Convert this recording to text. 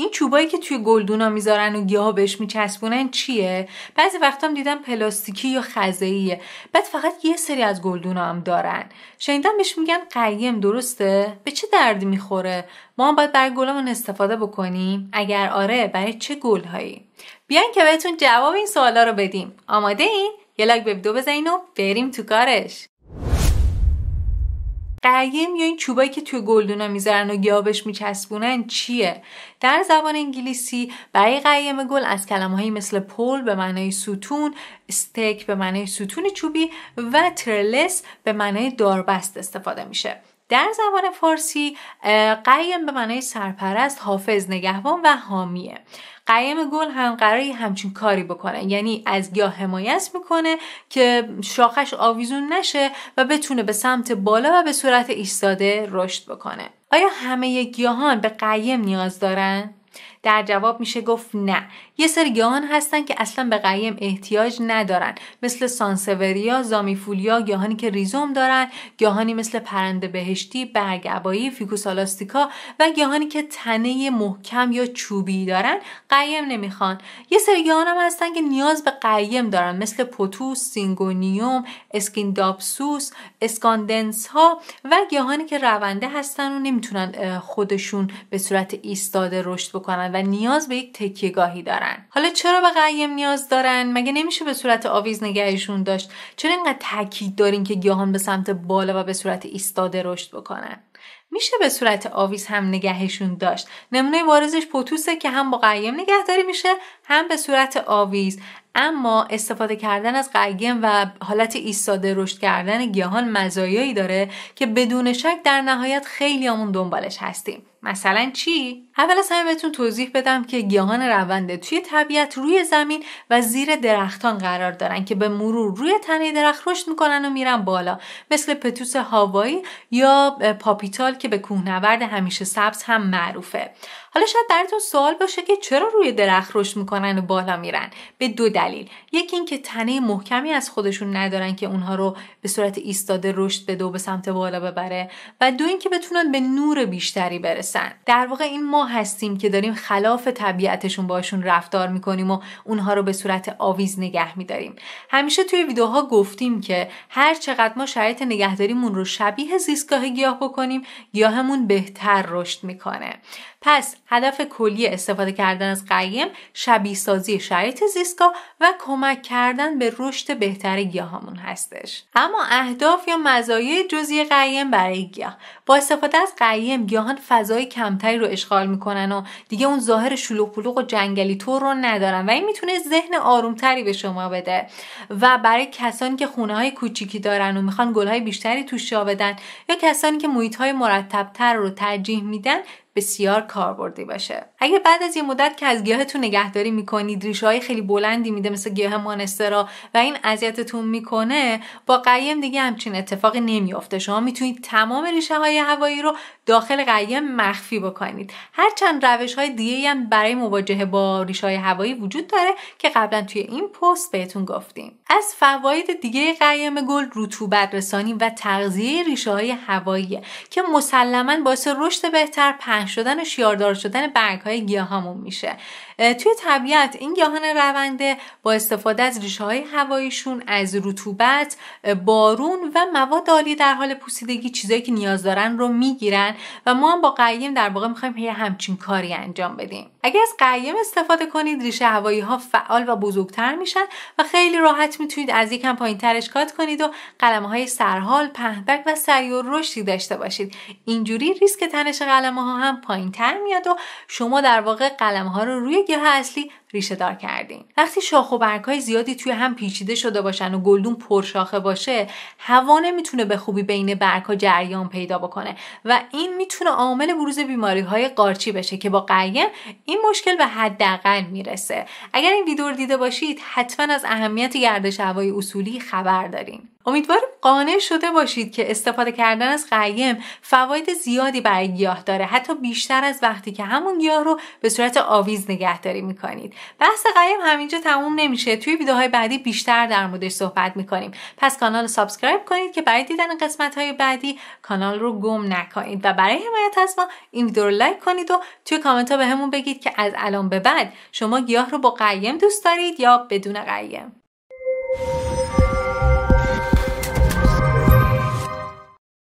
این چوبایی که توی گلدونا میذارن و گیاه بهش میچسبونن چیه بعضی وقتا هم دیدم پلاستیکی یا خزه‌ایه بعد فقط یه سری از گلدونا هم دارن شنیدم بهش میگن قیم درسته به چه دردی میخوره ما هم باید برای گلمون استفاده بکنیم اگر آره برای چه گلهایی بیاین که بهتون جواب این سوالا رو بدیم آماده این یه لایک به دو بزنین و بریم تو کارش قیم یا این چوبایی که توی گلدونا میذارن و گیابش میچسبونن چیه در زبان انگلیسی برای قیم گل از هایی مثل پول به معنای ستون استیک به معنای ستون چوبی و ترلس به معنای داربست استفاده میشه در زبان فارسی قیم به معنای سرپرست، حافظ، نگهبان و حامیه. قیم گل هم قراری همچین کاری بکنه یعنی از گیاه حمایت میکنه که شاخش آویزون نشه و بتونه به سمت بالا و به صورت ایستاده رشد بکنه آیا همه گیاهان به قیم نیاز دارن؟ در جواب میشه گفت نه یه سری گیاهان هستن که اصلا به قیم احتیاج ندارن مثل سانسوریا زامیفولیا گیاهانی که ریزوم دارن گیاهانی مثل پرنده بهشتی برگبایی فیکوسالاستیکا و گیاهانی که تنه محکم یا چوبی دارن قیم نمیخوان یه سری گیاهان هم هستن که نیاز به قیم دارن مثل پوتوس سینگونیوم اسکینداپسوس اسکاندنس ها و گیاهانی که رونده هستن و نمیتونن خودشون به صورت ایستاده رشد بکنن و نیاز به یک تکیهگاهی دارن حالا چرا به قیم نیاز دارن مگه نمیشه به صورت آویز نگهشون داشت چرا اینقدر تاکید دارین که گیاهان به سمت بالا و به صورت ایستاده رشد بکنن میشه به صورت آویز هم نگهشون داشت نمونه بارزش پوتوسه که هم با قیم نگهداری میشه هم به صورت آویز اما استفاده کردن از قیم و حالت ایستاده رشد کردن گیاهان مزایایی داره که بدون شک در نهایت خیلیامون دنبالش هستیم مثلا چی اول از همه بهتون توضیح بدم که گیاهان رونده توی طبیعت روی زمین و زیر درختان قرار دارن که به مرور روی تنه درخت رشد میکنن و میرن بالا مثل پتوس هاوایی یا پاپیتال که به کوهنورد همیشه سبز هم معروفه حالا شاید براتون سوال باشه که چرا روی درخت رشد میکنن و بالا میرن به دو دلیل یکی اینکه تنه محکمی از خودشون ندارن که اونها رو به صورت ایستاده رشد بده و به سمت بالا ببره و دو اینکه بتونن به نور بیشتری برسن در واقع این ما هستیم که داریم خلاف طبیعتشون باشون رفتار میکنیم و اونها رو به صورت آویز نگه میداریم همیشه توی ویدیوها گفتیم که هر چقدر ما شرایط نگهداریمون رو شبیه زیستگاه گیاه بکنیم گیاهمون بهتر رشد میکنه پس هدف کلی استفاده کردن از قیم شبیه سازی شرایط زیستگاه و کمک کردن به رشد بهتر گیاهامون هستش اما اهداف یا مزایای جزی قیم برای گیاه با استفاده از قیم گیاهان فضای کمتری رو اشغال میکنن و دیگه اون ظاهر شلوغ پلوغ و جنگلی طور رو ندارن و این میتونه ذهن آرومتری به شما بده و برای کسانی که خونه های کوچیکی دارن و میخوان گلهای بیشتری توش جا بدن یا کسانی که محیط های مرتبتر رو ترجیح میدن بسیار کاربردی باشه اگر بعد از یه مدت که از گیاهتون نگهداری میکنید ریشه های خیلی بلندی میده مثل گیاه مانسترا و این اذیتتون میکنه با قیم دیگه همچین اتفاقی نمیافته شما میتونید تمام ریشه های هوایی رو داخل قیم مخفی بکنید هرچند روش های دیگه هم برای مواجهه با ریشه های هوایی وجود داره که قبلا توی این پست بهتون گفتیم از فواید دیگه قیم گل رطوبت رسانی و تغذیه ریشه های هوایی که مسلما باعث رشد بهتر شدن و شیاردار شدن برگ های گیاهامون میشه توی طبیعت این گیاهان رونده با استفاده از ریشه های هواییشون از رطوبت بارون و مواد عالی در حال پوسیدگی چیزایی که نیاز دارن رو میگیرن و ما هم با قیم در واقع میخوایم یه همچین کاری انجام بدیم اگر از قیم استفاده کنید ریشه هوایی ها فعال و بزرگتر میشن و خیلی راحت میتونید از یکم پایین ترش کات کنید و قلمه های سرحال پهنبک و سریع و رشدی داشته باشید اینجوری ریسک تنش قلمه ها هم پایین تر میاد و شما در واقع قلم ها رو روی گیاه اصلی ریشه دار کردیم وقتی شاخ و برگای زیادی توی هم پیچیده شده باشن و گلدون پرشاخه باشه هوا نمیتونه به خوبی بین برگها جریان پیدا بکنه و این میتونه عامل بروز بیماری های قارچی بشه که با قیم این مشکل به حداقل میرسه اگر این ویدیو رو دیده باشید حتما از اهمیت گردش هوای اصولی خبر داریم امیدوارم قانع شده باشید که استفاده کردن از قیم فواید زیادی برای گیاه داره حتی بیشتر از وقتی که همون گیاه رو به صورت آویز نگهداری میکنید بحث قیم همینجا تموم نمیشه توی ویدیوهای بعدی بیشتر در موردش صحبت میکنیم پس کانال رو سابسکرایب کنید که برای دیدن قسمت های بعدی کانال رو گم نکنید و برای حمایت از ما این ویدیو رو لایک کنید و توی کامنت ها به همون بگید که از الان به بعد شما گیاه رو با قیم دوست دارید یا بدون قیم